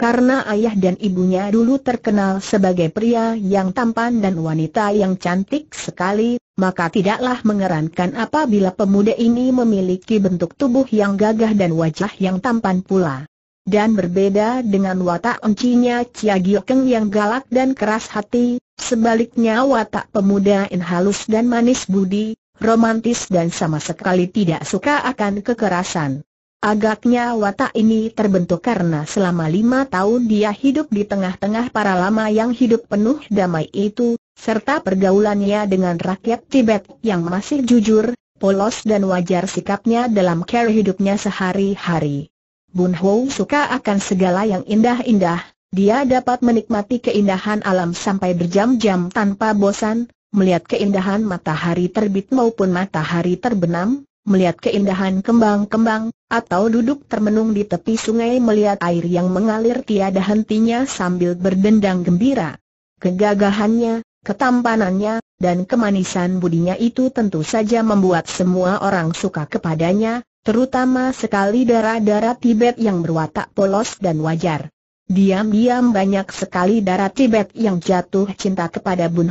Speaker 1: karena ayah dan ibunya dulu terkenal sebagai pria yang tampan dan wanita yang cantik sekali, maka tidaklah mengerankan apabila pemuda ini memiliki bentuk tubuh yang gagah dan wajah yang tampan pula. Dan berbeda dengan watak encinya Chia Giokeng yang galak dan keras hati, sebaliknya watak pemuda in halus dan manis budi, romantis dan sama sekali tidak suka akan kekerasan. Agaknya watak ini terbentuk karena selama lima tahun dia hidup di tengah-tengah para lama yang hidup penuh damai itu, serta pergaulannya dengan rakyat Tibet yang masih jujur, polos dan wajar sikapnya dalam cara hidupnya sehari-hari. Bun Ho suka akan segala yang indah-indah, dia dapat menikmati keindahan alam sampai berjam-jam tanpa bosan, melihat keindahan matahari terbit maupun matahari terbenam, melihat keindahan kembang-kembang, atau duduk termenung di tepi sungai melihat air yang mengalir tiada hentinya sambil berdendang gembira. Kegagahannya, ketampanannya, dan kemanisan budinya itu tentu saja membuat semua orang suka kepadanya, terutama sekali darah-darah Tibet yang berwatak polos dan wajar. Diam-diam banyak sekali darah Tibet yang jatuh cinta kepada Bun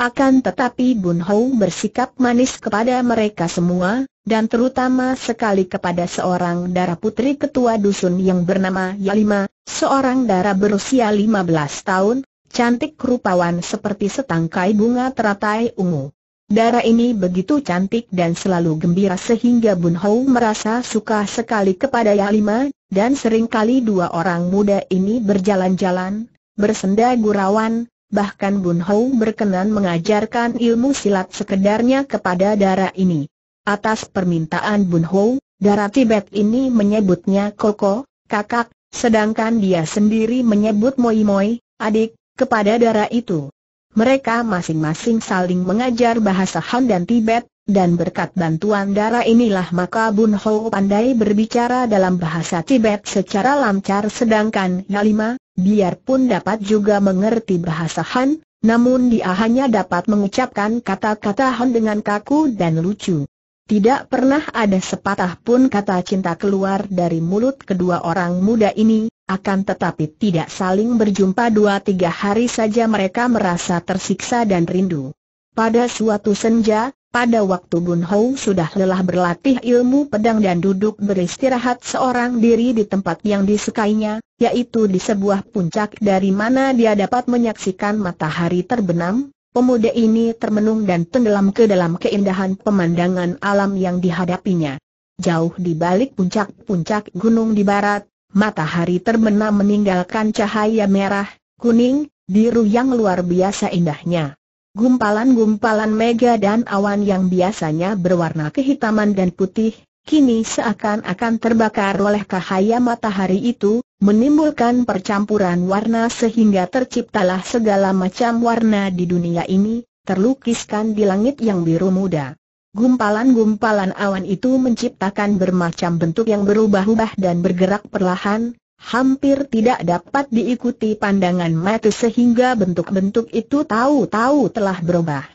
Speaker 1: Akan tetapi Bun bersikap manis kepada mereka semua, dan terutama sekali kepada seorang darah putri ketua dusun yang bernama Yalima, seorang darah berusia 15 tahun, cantik rupawan seperti setangkai bunga teratai ungu. Darah ini begitu cantik dan selalu gembira sehingga Bun Hou merasa suka sekali kepada Yalima, dan seringkali dua orang muda ini berjalan-jalan, bersenda gurauan, bahkan Bun Hou berkenan mengajarkan ilmu silat sekedarnya kepada darah ini. Atas permintaan Bun Hou, Dara Tibet ini menyebutnya Koko, kakak, sedangkan dia sendiri menyebut Moi Moi, adik, kepada darah itu mereka masing-masing saling mengajar bahasa Han dan Tibet, dan berkat bantuan darah inilah maka Bun Ho pandai berbicara dalam bahasa Tibet secara lancar sedangkan Nalima, biarpun dapat juga mengerti bahasa Han, namun dia hanya dapat mengucapkan kata-kata Han dengan kaku dan lucu. Tidak pernah ada sepatah pun kata cinta keluar dari mulut kedua orang muda ini, akan tetapi tidak saling berjumpa dua tiga hari saja mereka merasa tersiksa dan rindu. Pada suatu senja, pada waktu Bun Hou sudah lelah berlatih ilmu pedang dan duduk beristirahat seorang diri di tempat yang disukainya, yaitu di sebuah puncak dari mana dia dapat menyaksikan matahari terbenam, pemuda ini termenung dan tenggelam ke dalam keindahan pemandangan alam yang dihadapinya. Jauh di balik puncak-puncak gunung di barat, matahari terbenam meninggalkan cahaya merah, kuning, biru yang luar biasa indahnya. Gumpalan-gumpalan mega dan awan yang biasanya berwarna kehitaman dan putih, kini seakan-akan terbakar oleh cahaya matahari itu, menimbulkan percampuran warna sehingga terciptalah segala macam warna di dunia ini, terlukiskan di langit yang biru muda. Gumpalan-gumpalan awan itu menciptakan bermacam bentuk yang berubah-ubah dan bergerak perlahan, hampir tidak dapat diikuti pandangan mata sehingga bentuk-bentuk itu tahu-tahu telah berubah.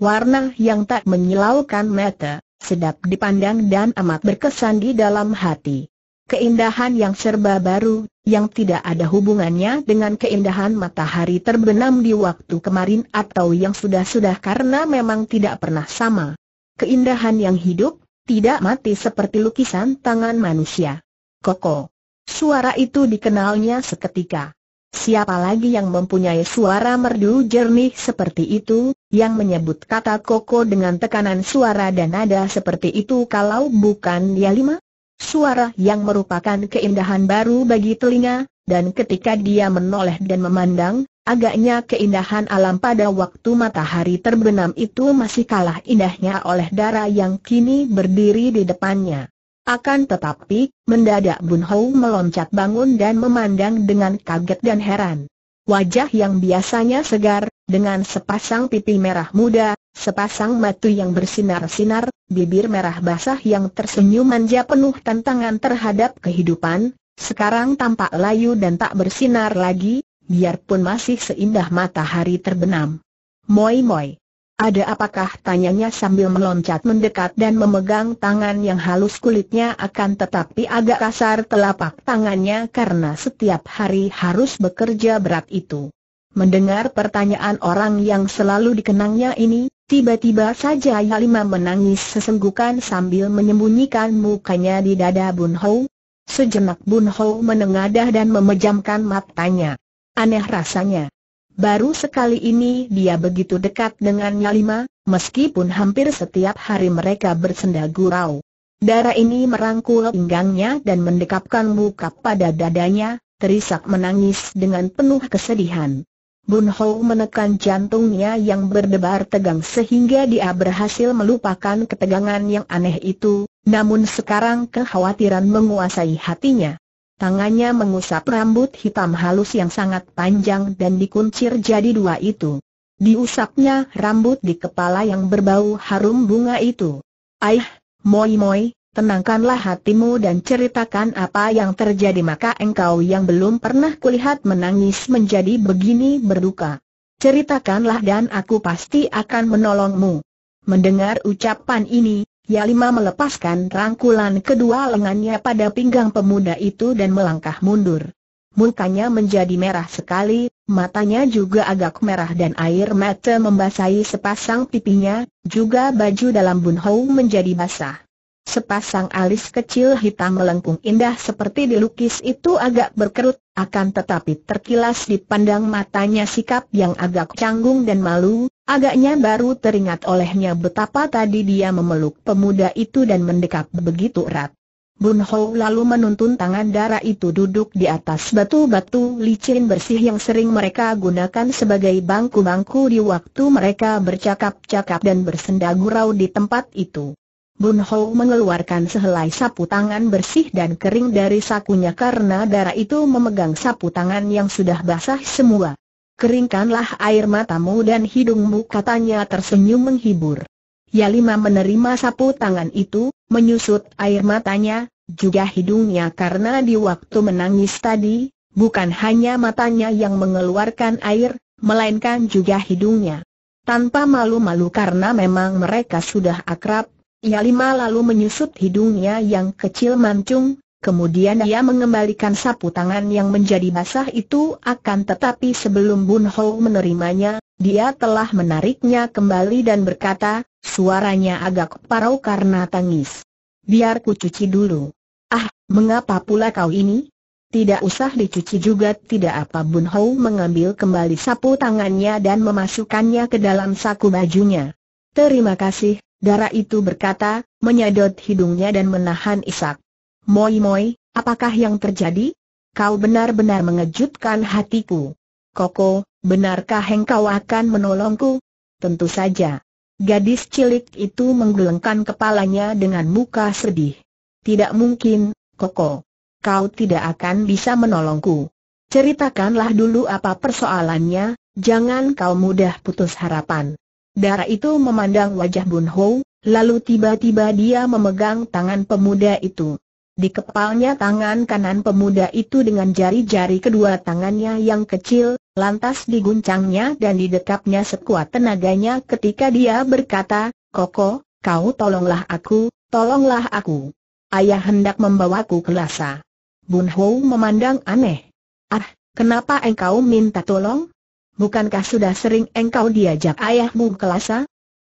Speaker 1: Warna yang tak menyilaukan mata, sedap dipandang dan amat berkesan di dalam hati. Keindahan yang serba baru, yang tidak ada hubungannya dengan keindahan matahari terbenam di waktu kemarin atau yang sudah-sudah karena memang tidak pernah sama. Keindahan yang hidup, tidak mati seperti lukisan tangan manusia. Koko. Suara itu dikenalnya seketika. Siapa lagi yang mempunyai suara merdu jernih seperti itu, yang menyebut kata koko dengan tekanan suara dan nada seperti itu kalau bukan dia lima? Suara yang merupakan keindahan baru bagi telinga, dan ketika dia menoleh dan memandang, Agaknya keindahan alam pada waktu matahari terbenam itu masih kalah indahnya oleh darah yang kini berdiri di depannya. Akan tetapi, mendadak Bun Hou meloncat bangun dan memandang dengan kaget dan heran. Wajah yang biasanya segar, dengan sepasang pipi merah muda, sepasang mata yang bersinar-sinar, bibir merah basah yang tersenyum manja penuh tantangan terhadap kehidupan, sekarang tampak layu dan tak bersinar lagi, biarpun masih seindah matahari terbenam. Moi moi. Ada apakah tanyanya sambil meloncat mendekat dan memegang tangan yang halus kulitnya akan tetapi agak kasar telapak tangannya karena setiap hari harus bekerja berat itu. Mendengar pertanyaan orang yang selalu dikenangnya ini, tiba-tiba saja Yalima menangis sesenggukan sambil menyembunyikan mukanya di dada Bun Hou. Sejenak Bun Hou menengadah dan memejamkan matanya. Aneh rasanya. Baru sekali ini dia begitu dekat dengan Nyalima, meskipun hampir setiap hari mereka bersenda gurau. Darah ini merangkul pinggangnya dan mendekapkan muka pada dadanya, terisak menangis dengan penuh kesedihan. Bun Ho menekan jantungnya yang berdebar tegang sehingga dia berhasil melupakan ketegangan yang aneh itu, namun sekarang kekhawatiran menguasai hatinya. Tangannya mengusap rambut hitam halus yang sangat panjang dan dikuncir jadi dua itu. Diusapnya rambut di kepala yang berbau harum bunga itu. Aih, moi moi, tenangkanlah hatimu dan ceritakan apa yang terjadi maka engkau yang belum pernah kulihat menangis menjadi begini berduka. Ceritakanlah dan aku pasti akan menolongmu. Mendengar ucapan ini, Yalima melepaskan rangkulan kedua lengannya pada pinggang pemuda itu dan melangkah mundur. Mukanya menjadi merah sekali, matanya juga agak merah dan air mata membasahi sepasang pipinya, juga baju dalam bunhou menjadi basah. Sepasang alis kecil hitam melengkung indah seperti dilukis itu agak berkerut, akan tetapi terkilas di pandang matanya sikap yang agak canggung dan malu, agaknya baru teringat olehnya betapa tadi dia memeluk pemuda itu dan mendekap begitu erat. Bun Ho lalu menuntun tangan darah itu duduk di atas batu-batu licin bersih yang sering mereka gunakan sebagai bangku-bangku di waktu mereka bercakap-cakap dan bersendagurau di tempat itu. Bun Hou mengeluarkan sehelai sapu tangan bersih dan kering dari sakunya karena darah itu memegang sapu tangan yang sudah basah semua. Keringkanlah air matamu dan hidungmu katanya tersenyum menghibur. Yalima menerima sapu tangan itu, menyusut air matanya, juga hidungnya karena di waktu menangis tadi, bukan hanya matanya yang mengeluarkan air, melainkan juga hidungnya. Tanpa malu-malu karena memang mereka sudah akrab, ia lima lalu menyusut hidungnya yang kecil mancung, kemudian ia mengembalikan sapu tangan yang menjadi basah itu akan tetapi sebelum Bun Ho menerimanya, dia telah menariknya kembali dan berkata, suaranya agak parau karena tangis. Biar ku cuci dulu. Ah, mengapa pula kau ini? Tidak usah dicuci juga tidak apa Bun Ho mengambil kembali sapu tangannya dan memasukkannya ke dalam saku bajunya. Terima kasih, Darah itu berkata, menyedot hidungnya dan menahan isak. Moi moi, apakah yang terjadi? Kau benar-benar mengejutkan hatiku. Koko, benarkah engkau akan menolongku? Tentu saja. Gadis cilik itu menggelengkan kepalanya dengan muka sedih. Tidak mungkin, Koko. Kau tidak akan bisa menolongku. Ceritakanlah dulu apa persoalannya, jangan kau mudah putus harapan. Darah itu memandang wajah Bun Ho, lalu tiba-tiba dia memegang tangan pemuda itu. Di kepalnya tangan kanan pemuda itu dengan jari-jari kedua tangannya yang kecil, lantas diguncangnya dan didekapnya sekuat tenaganya ketika dia berkata, Koko, kau tolonglah aku, tolonglah aku. Ayah hendak membawaku ke Lasa. Bun Ho memandang aneh. Ah, kenapa engkau minta tolong? bukankah sudah sering engkau diajak ayahmu ke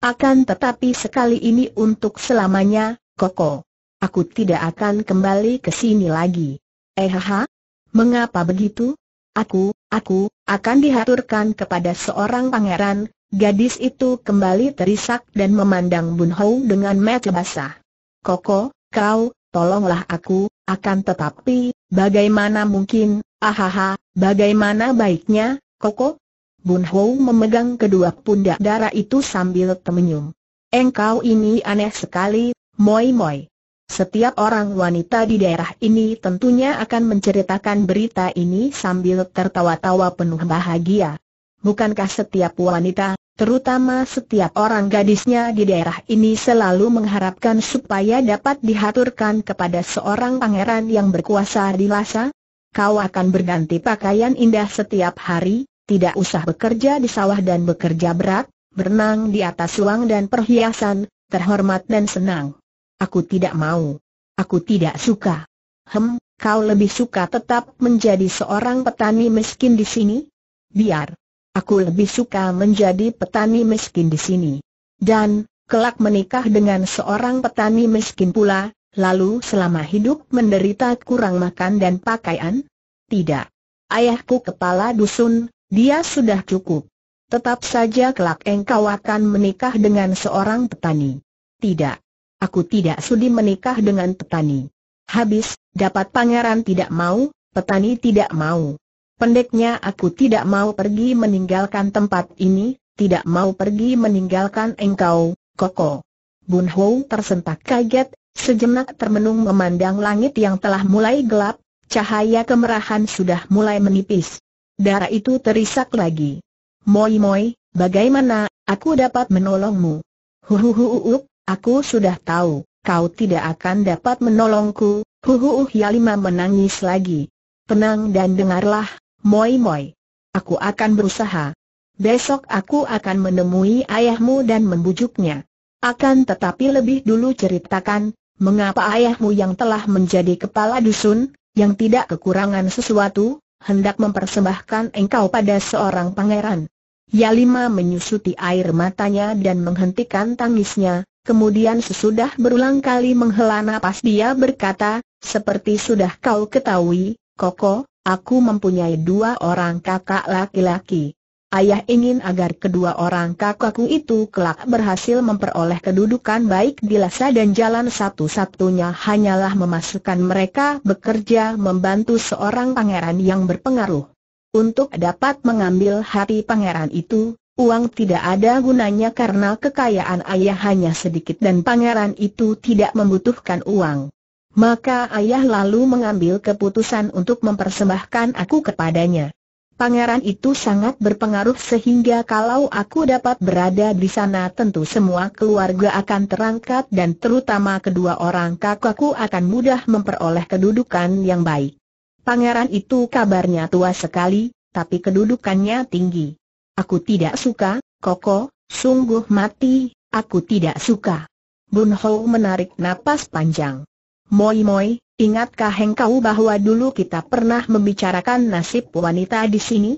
Speaker 1: Akan tetapi sekali ini untuk selamanya, Koko. Aku tidak akan kembali ke sini lagi. Ehaha? Eh, Mengapa begitu? Aku, aku, akan dihaturkan kepada seorang pangeran, Gadis itu kembali terisak dan memandang Bun Hou dengan mata basah. Koko, kau, tolonglah aku, akan tetapi, bagaimana mungkin, ahaha, ah, bagaimana baiknya, Koko? Bun Ho memegang kedua pundak darah itu sambil tersenyum. Engkau ini aneh sekali, Moi Moi. Setiap orang wanita di daerah ini tentunya akan menceritakan berita ini sambil tertawa-tawa penuh bahagia. Bukankah setiap wanita, terutama setiap orang gadisnya di daerah ini selalu mengharapkan supaya dapat dihaturkan kepada seorang pangeran yang berkuasa di Lhasa? Kau akan berganti pakaian indah setiap hari, tidak usah bekerja di sawah dan bekerja berat, berenang di atas uang dan perhiasan, terhormat dan senang. Aku tidak mau. Aku tidak suka. Hem, kau lebih suka tetap menjadi seorang petani miskin di sini? Biar. Aku lebih suka menjadi petani miskin di sini. Dan, kelak menikah dengan seorang petani miskin pula, lalu selama hidup menderita kurang makan dan pakaian? Tidak. Ayahku kepala dusun, dia sudah cukup. Tetap saja kelak engkau akan menikah dengan seorang petani. Tidak. Aku tidak sudi menikah dengan petani. Habis, dapat pangeran tidak mau, petani tidak mau. Pendeknya aku tidak mau pergi meninggalkan tempat ini, tidak mau pergi meninggalkan engkau, Koko. Bun Ho tersentak kaget, sejenak termenung memandang langit yang telah mulai gelap, cahaya kemerahan sudah mulai menipis. Darah itu terisak lagi. Moi moi, bagaimana, aku dapat menolongmu? Huhuhuhuuk, aku sudah tahu, kau tidak akan dapat menolongku. Huhuhuh Yalima menangis lagi. Tenang dan dengarlah, moi moi. Aku akan berusaha. Besok aku akan menemui ayahmu dan membujuknya. Akan tetapi lebih dulu ceritakan, mengapa ayahmu yang telah menjadi kepala dusun, yang tidak kekurangan sesuatu, hendak mempersembahkan engkau pada seorang pangeran. Yalima menyusuti air matanya dan menghentikan tangisnya, kemudian sesudah berulang kali menghela napas dia berkata, seperti sudah kau ketahui, Koko, aku mempunyai dua orang kakak laki-laki. Ayah ingin agar kedua orang kakakku itu kelak berhasil memperoleh kedudukan baik di Lhasa dan jalan satu-satunya hanyalah memasukkan mereka bekerja membantu seorang pangeran yang berpengaruh. Untuk dapat mengambil hati pangeran itu, uang tidak ada gunanya karena kekayaan ayah hanya sedikit dan pangeran itu tidak membutuhkan uang. Maka ayah lalu mengambil keputusan untuk mempersembahkan aku kepadanya. Pangeran itu sangat berpengaruh sehingga kalau aku dapat berada di sana tentu semua keluarga akan terangkat dan terutama kedua orang kakakku akan mudah memperoleh kedudukan yang baik. Pangeran itu kabarnya tua sekali, tapi kedudukannya tinggi. Aku tidak suka, Koko, sungguh mati, aku tidak suka. Bun Hou menarik napas panjang. Moi moi, Ingatkah engkau bahwa dulu kita pernah membicarakan nasib wanita di sini?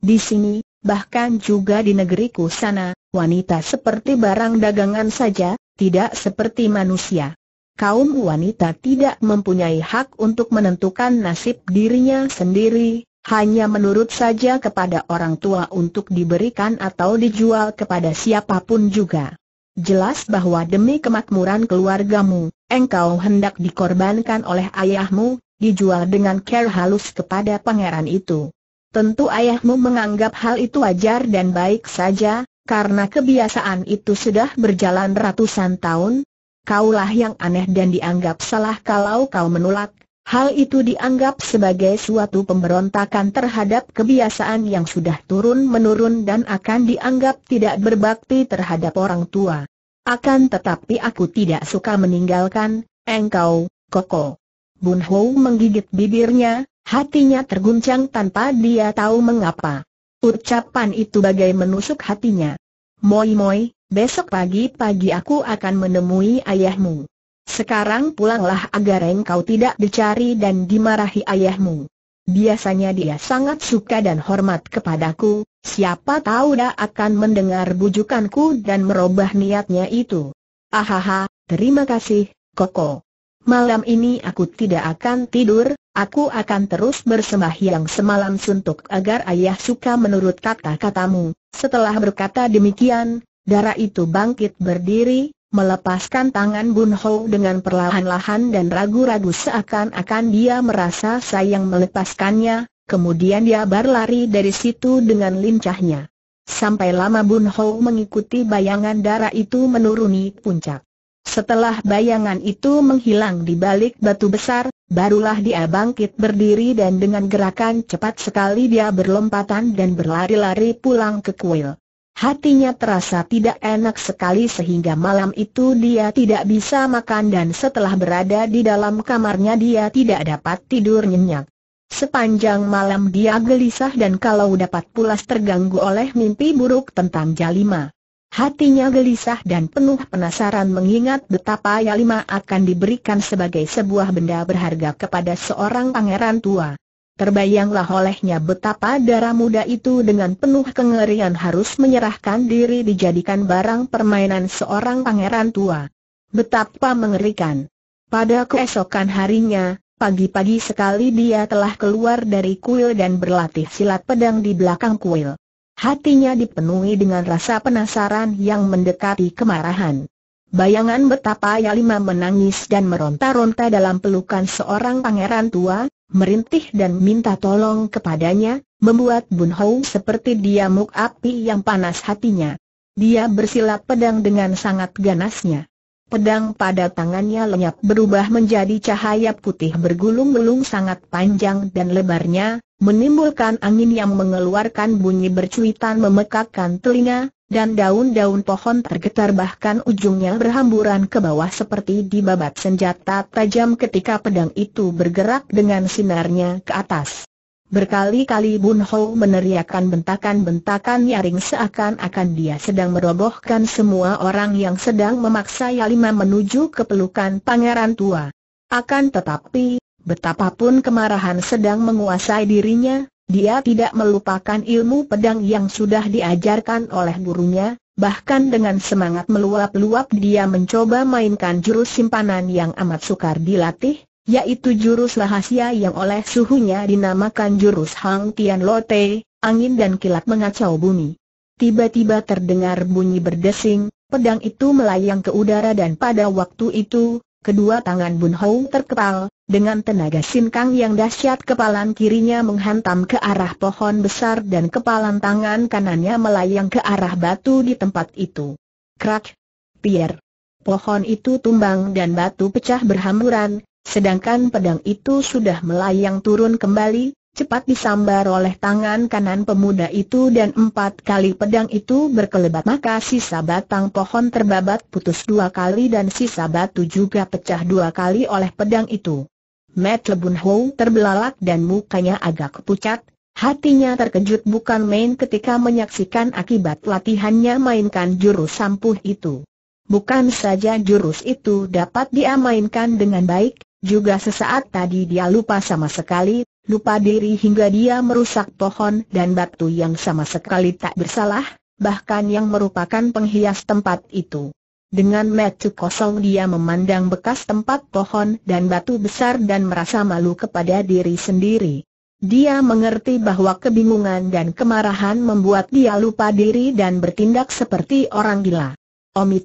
Speaker 1: Di sini, bahkan juga di negeriku sana, wanita seperti barang dagangan saja, tidak seperti manusia. Kaum wanita tidak mempunyai hak untuk menentukan nasib dirinya sendiri, hanya menurut saja kepada orang tua untuk diberikan atau dijual kepada siapapun juga. Jelas bahwa demi kemakmuran keluargamu, engkau hendak dikorbankan oleh ayahmu, dijual dengan care halus kepada pangeran itu. Tentu ayahmu menganggap hal itu wajar dan baik saja, karena kebiasaan itu sudah berjalan ratusan tahun. Kaulah yang aneh dan dianggap salah kalau kau menolak, Hal itu dianggap sebagai suatu pemberontakan terhadap kebiasaan yang sudah turun-menurun dan akan dianggap tidak berbakti terhadap orang tua. Akan tetapi aku tidak suka meninggalkan, engkau, Koko. Bun Ho menggigit bibirnya, hatinya terguncang tanpa dia tahu mengapa. Ucapan itu bagai menusuk hatinya. Moi moi, besok pagi-pagi aku akan menemui ayahmu. Sekarang pulanglah agar engkau tidak dicari dan dimarahi ayahmu. Biasanya dia sangat suka dan hormat kepadaku, siapa tahu dia akan mendengar bujukanku dan merubah niatnya itu. Ahaha, terima kasih, Koko. Malam ini aku tidak akan tidur, aku akan terus bersembahyang semalam suntuk agar ayah suka menurut kata-katamu. Setelah berkata demikian, darah itu bangkit berdiri, melepaskan tangan Bun Ho dengan perlahan-lahan dan ragu-ragu seakan-akan dia merasa sayang melepaskannya, kemudian dia berlari dari situ dengan lincahnya. Sampai lama Bun Ho mengikuti bayangan darah itu menuruni puncak. Setelah bayangan itu menghilang di balik batu besar, barulah dia bangkit berdiri dan dengan gerakan cepat sekali dia berlompatan dan berlari-lari pulang ke kuil. Hatinya terasa tidak enak sekali sehingga malam itu dia tidak bisa makan dan setelah berada di dalam kamarnya dia tidak dapat tidur nyenyak. Sepanjang malam dia gelisah dan kalau dapat pulas terganggu oleh mimpi buruk tentang Jalima. Hatinya gelisah dan penuh penasaran mengingat betapa Yalima akan diberikan sebagai sebuah benda berharga kepada seorang pangeran tua. Terbayanglah olehnya betapa darah muda itu dengan penuh kengerian harus menyerahkan diri dijadikan barang permainan seorang pangeran tua. Betapa mengerikan. Pada keesokan harinya, pagi-pagi sekali dia telah keluar dari kuil dan berlatih silat pedang di belakang kuil. Hatinya dipenuhi dengan rasa penasaran yang mendekati kemarahan. Bayangan betapa Yalima menangis dan meronta-ronta dalam pelukan seorang pangeran tua, merintih dan minta tolong kepadanya, membuat Bun Hou seperti muk api yang panas hatinya. Dia bersilap pedang dengan sangat ganasnya. Pedang pada tangannya lenyap berubah menjadi cahaya putih bergulung-gulung sangat panjang dan lebarnya, menimbulkan angin yang mengeluarkan bunyi bercuitan memekakkan telinga, dan daun-daun pohon tergetar bahkan ujungnya berhamburan ke bawah seperti dibabat senjata tajam ketika pedang itu bergerak dengan sinarnya ke atas. Berkali-kali Bun Ho meneriakkan bentakan-bentakan nyaring seakan-akan dia sedang merobohkan semua orang yang sedang memaksa Yalima menuju ke pelukan pangeran tua. Akan tetapi, betapapun kemarahan sedang menguasai dirinya, dia tidak melupakan ilmu pedang yang sudah diajarkan oleh gurunya, bahkan dengan semangat meluap-luap dia mencoba mainkan jurus simpanan yang amat sukar dilatih, yaitu jurus rahasia yang oleh suhunya dinamakan jurus Hang Tian Lote, angin dan kilat mengacau bumi. Tiba-tiba terdengar bunyi berdesing, pedang itu melayang ke udara dan pada waktu itu, Kedua tangan Bun Hau terkepal, dengan tenaga sinkang yang dahsyat kepalan kirinya menghantam ke arah pohon besar dan kepalan tangan kanannya melayang ke arah batu di tempat itu. Krak! Pierre! Pohon itu tumbang dan batu pecah berhamburan, sedangkan pedang itu sudah melayang turun kembali, cepat disambar oleh tangan kanan pemuda itu dan empat kali pedang itu berkelebat maka sisa batang pohon terbabat putus dua kali dan sisa batu juga pecah dua kali oleh pedang itu. Matt Lebun Ho terbelalak dan mukanya agak pucat, hatinya terkejut bukan main ketika menyaksikan akibat latihannya mainkan jurus sampuh itu. Bukan saja jurus itu dapat dia dengan baik, juga sesaat tadi dia lupa sama sekali lupa diri hingga dia merusak pohon dan batu yang sama sekali tak bersalah, bahkan yang merupakan penghias tempat itu. Dengan metu kosong dia memandang bekas tempat pohon dan batu besar dan merasa malu kepada diri sendiri. Dia mengerti bahwa kebingungan dan kemarahan membuat dia lupa diri dan bertindak seperti orang gila. Omi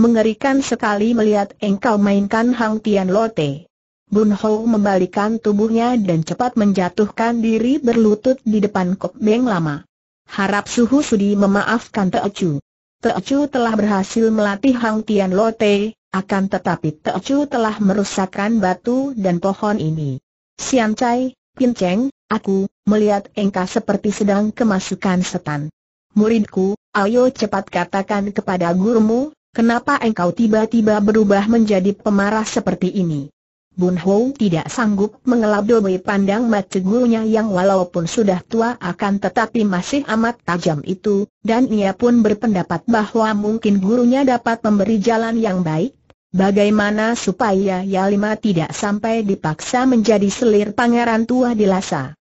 Speaker 1: mengerikan sekali melihat engkau mainkan Hang Tian Lote. Bun Ho membalikan tubuhnya dan cepat menjatuhkan diri berlutut di depan Kok Beng Lama. Harap Suhu Sudi memaafkan Teo Chu. Teo Chu telah berhasil melatih Hang Tian Lote, akan tetapi Teo Chu telah merusakkan batu dan pohon ini. Sian Chai, Pin Cheng, aku, melihat engkau seperti sedang kemasukan setan. Muridku, ayo cepat katakan kepada gurumu, kenapa engkau tiba-tiba berubah menjadi pemarah seperti ini. Bun Ho tidak sanggup mengelak pandang pandang gurunya yang walaupun sudah tua akan tetapi masih amat tajam itu, dan ia pun berpendapat bahwa mungkin gurunya dapat memberi jalan yang baik. Bagaimana supaya Yalima tidak sampai dipaksa menjadi selir pangeran tua di Lhasa?